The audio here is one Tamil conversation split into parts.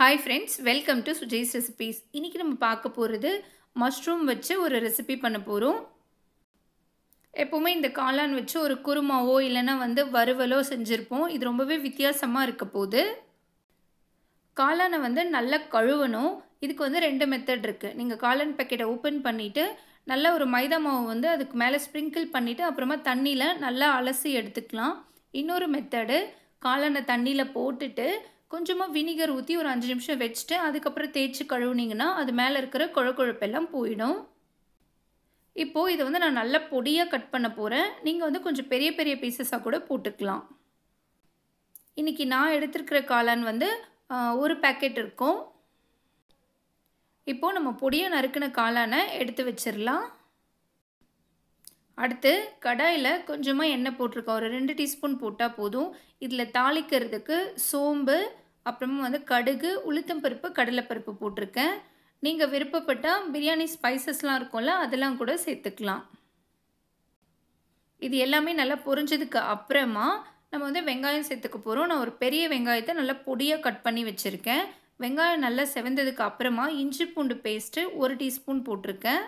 hi friends welcome to Sujesh recipes இன்றைக்கி நம்ம பார்க்க போகிறது மஷ்ரூம் வச்சு ஒரு ரெசிபி பண்ண போகிறோம் எப்போவுமே இந்த காளான் வச்சு ஒரு குருமாவோ இல்லைனா வந்து வறுவலோ செஞ்சுருப்போம் இது ரொம்பவே வித்தியாசமாக இருக்க போது காளானை வந்து நல்லா கழுவணும் இதுக்கு வந்து ரெண்டு மெத்தட் இருக்குது நீங்கள் காளான் பேக்கெட்டை ஓப்பன் பண்ணிவிட்டு நல்லா ஒரு மைதா மாவு வந்து அதுக்கு மேலே ஸ்ப்ரிங்கிள் பண்ணிவிட்டு அப்புறமா தண்ணியில் நல்லா அலசி எடுத்துக்கலாம் இன்னொரு மெத்தடு காளானை தண்ணியில் போட்டுட்டு கொஞ்சமாக வினிகர் ஊற்றி ஒரு அஞ்சு நிமிஷம் வச்சுட்டு அதுக்கப்புறம் தேய்ச்சி கழுவுனிங்கன்னா அது மேலே இருக்கிற குழப்பெல்லாம் போயிடும் இப்போது இதை வந்து நான் நல்லா பொடியாக கட் பண்ண போகிறேன் நீங்கள் வந்து கொஞ்சம் பெரிய பெரிய பீசஸாக கூட போட்டுக்கலாம் இன்றைக்கி நான் எடுத்துருக்கிற காளான் வந்து ஒரு பேக்கெட் இருக்கும் இப்போது நம்ம பொடியை நறுக்கின காளானை எடுத்து வச்சிடலாம் அடுத்து கடாயில் கொஞ்சமாக எண்ணெய் போட்டிருக்கோம் ஒரு ரெண்டு டீஸ்பூன் போட்டால் போதும் இதில் தாளிக்கிறதுக்கு சோம்பு அப்புறமா வந்து கடுகு உளுத்தம் பருப்பு கடலைப்பருப்பு போட்டிருக்கேன் நீங்கள் விருப்பப்பட்டால் பிரியாணி ஸ்பைசஸ்லாம் இருக்கும்ல அதெல்லாம் கூட சேர்த்துக்கலாம் இது எல்லாமே நல்லா பொரிஞ்சதுக்கு அப்புறமா நம்ம வந்து வெங்காயம் சேர்த்துக்க போகிறோம் நான் ஒரு பெரிய வெங்காயத்தை நல்லா பொடியாக கட் பண்ணி வச்சுருக்கேன் வெங்காயம் நல்லா செவந்ததுக்கு அப்புறமா இஞ்சி பூண்டு பேஸ்ட்டு ஒரு டீஸ்பூன் போட்டிருக்கேன்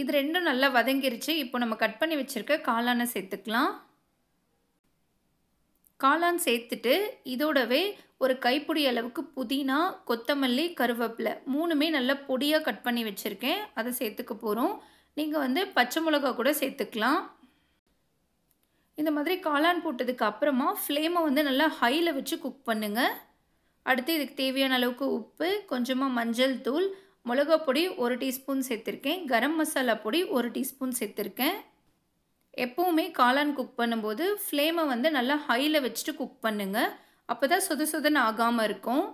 இது ரெண்டும் நல்லா வதங்கிருச்சு இப்போ நம்ம கட் பண்ணி வச்சுருக்க காளான சேர்த்துக்கலாம் காளான் சேர்த்துட்டு இதோடவே ஒரு கைப்பிடி அளவுக்கு புதினா கொத்தமல்லி கருவேப்பிலை மூணுமே நல்லா பொடியாக கட் பண்ணி வச்சுருக்கேன் அதை சேர்த்துக்க போகிறோம் நீங்கள் வந்து பச்சை மிளகா கூட சேர்த்துக்கலாம் இந்த மாதிரி காளான் போட்டதுக்கு அப்புறமா ஃப்ளேமை வந்து நல்லா ஹையில் வச்சு குக் பண்ணுங்கள் அடுத்து இதுக்கு தேவையான அளவுக்கு உப்பு கொஞ்சமாக மஞ்சள் தூள் மிளகா பொடி ஒரு டீஸ்பூன் சேர்த்துருக்கேன் கரம் மசாலா பொடி ஒரு டீஸ்பூன் சேர்த்துருக்கேன் எப்போவுமே காளான் குக் பண்ணும்போது ஃப்ளேமை வந்து நல்லா ஹையில் வச்சுட்டு குக் பண்ணுங்கள் அப்போ தான் சொத சொதன்னு ஆகாமல் இருக்கும்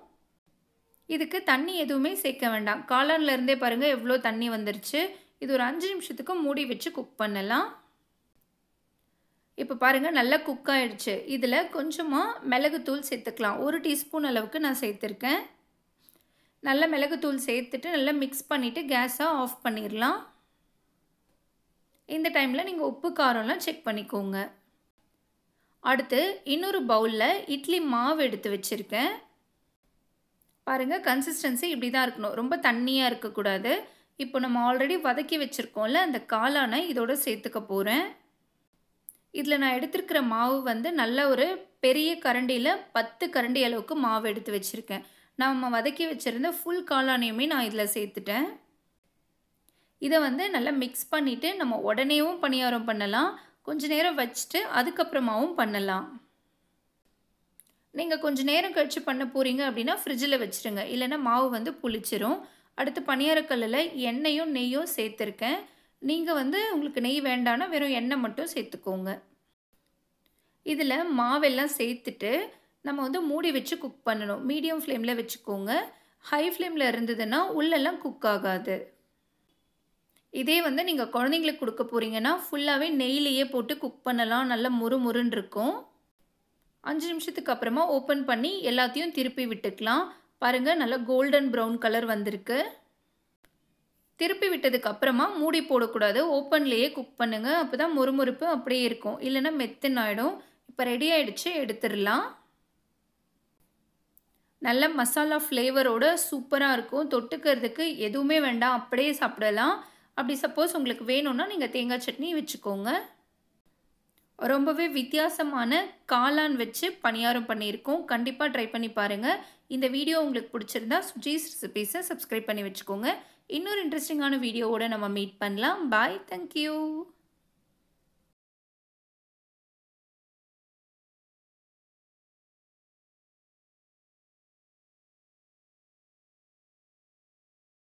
இதுக்கு தண்ணி எதுவுமே சேர்க்க வேண்டாம் காளான்லேருந்தே பாருங்கள் எவ்வளோ தண்ணி வந்துருச்சு இது ஒரு அஞ்சு நிமிஷத்துக்கு மூடி வச்சு குக் பண்ணலாம் இப்போ பாருங்கள் நல்லா குக் ஆகிடுச்சு இதில் கொஞ்சமாக மிளகுத்தூள் சேர்த்துக்கலாம் ஒரு டீஸ்பூன் அளவுக்கு நான் சேர்த்துருக்கேன் நல்லா மிளகுத்தூள் சேர்த்துட்டு நல்லா மிக்ஸ் பண்ணிவிட்டு கேஸை ஆஃப் பண்ணிடலாம் இந்த டைமில் நீங்கள் உப்பு காரம்லாம் செக் பண்ணிக்கோங்க அடுத்து இன்னொரு பவுலில் இட்லி மாவு எடுத்து வச்சுருக்கேன் பாருங்கள் கன்சிஸ்டன்சி இப்படி தான் இருக்கணும் ரொம்ப தண்ணியாக இருக்கக்கூடாது இப்போ நம்ம ஆல்ரெடி வதக்கி வச்சுருக்கோம்ல அந்த காளானை இதோட சேர்த்துக்க போகிறேன் இதில் நான் எடுத்திருக்கிற மாவு வந்து நல்ல ஒரு பெரிய கரண்டியில் பத்து கரண்டி அளவுக்கு மாவு எடுத்து வச்சுருக்கேன் நம்ம வதக்கி வச்சுருந்த ஃபுல் காளானையுமே நான் இதில் சேர்த்துட்டேன் இதை வந்து நல்லா மிக்ஸ் பண்ணிவிட்டு நம்ம உடனேவும் பணியாரம் பண்ணலாம் கொஞ்ச நேரம் வச்சுட்டு அதுக்கப்புறமாவும் பண்ணலாம் நீங்கள் கொஞ்சம் நேரம் கழித்து பண்ண போகிறீங்க அப்படின்னா ஃப்ரிட்ஜில் வச்சுருங்க இல்லைன்னா மாவு வந்து புளிச்சிரும் அடுத்து பணியாரக்கல்லில் எண்ணெயும் நெய்யும் சேர்த்துருக்கேன் நீங்கள் வந்து உங்களுக்கு நெய் வேண்டாம்னா வெறும் எண்ணெய் மட்டும் சேர்த்துக்கோங்க இதில் மாவெல்லாம் சேர்த்துட்டு நம்ம வந்து மூடி வச்சு குக் பண்ணணும் மீடியம் ஃப்ளேமில் வச்சுக்கோங்க ஹை ஃப்ளேமில் இருந்ததுன்னா உள்ளெல்லாம் குக் ஆகாது இதே வந்து நீங்கள் குழந்தைங்களுக்கு கொடுக்க போகிறீங்கன்னா ஃபுல்லாகவே நெய்லேயே போட்டு குக் பண்ணலாம் நல்லா முறு முருன்னு இருக்கும் அஞ்சு நிமிஷத்துக்கு அப்புறமா ஓப்பன் பண்ணி எல்லாத்தையும் திருப்பி விட்டுக்கலாம் பாருங்கள் நல்லா கோல்டன் ப்ரௌன் கலர் வந்திருக்கு திருப்பி விட்டதுக்கு அப்புறமா மூடி போடக்கூடாது ஓப்பன்லேயே குக் பண்ணுங்கள் அப்போ தான் முறுமுறுப்பு அப்படியே இருக்கும் இல்லைன்னா மெத்தன் ஆகிடும் இப்போ ரெடி ஆகிடுச்சு எடுத்துடலாம் நல்ல மசாலா ஃப்ளேவரோட சூப்பராக இருக்கும் தொட்டுக்கிறதுக்கு எதுவுமே வேண்டாம் அப்படியே சாப்பிடலாம் அப்படி சப்போஸ் உங்களுக்கு வேணும்னா நீங்கள் தேங்காய் சட்னி வச்சுக்கோங்க ரொம்பவே வித்தியாசமான காளான் வச்சு பணியாரம் பண்ணியிருக்கோம் கண்டிப்பாக ட்ரை பண்ணி பாருங்கள் இந்த வீடியோ உங்களுக்கு பிடிச்சிருந்தா சுஜீஸ் ரெசிபீஸை சப்ஸ்கிரைப் பண்ணி வச்சுக்கோங்க இன்னொரு இன்ட்ரெஸ்டிங்கான வீடியோவோட நம்ம மீட் பண்ணலாம் பாய் தேங்க்யூ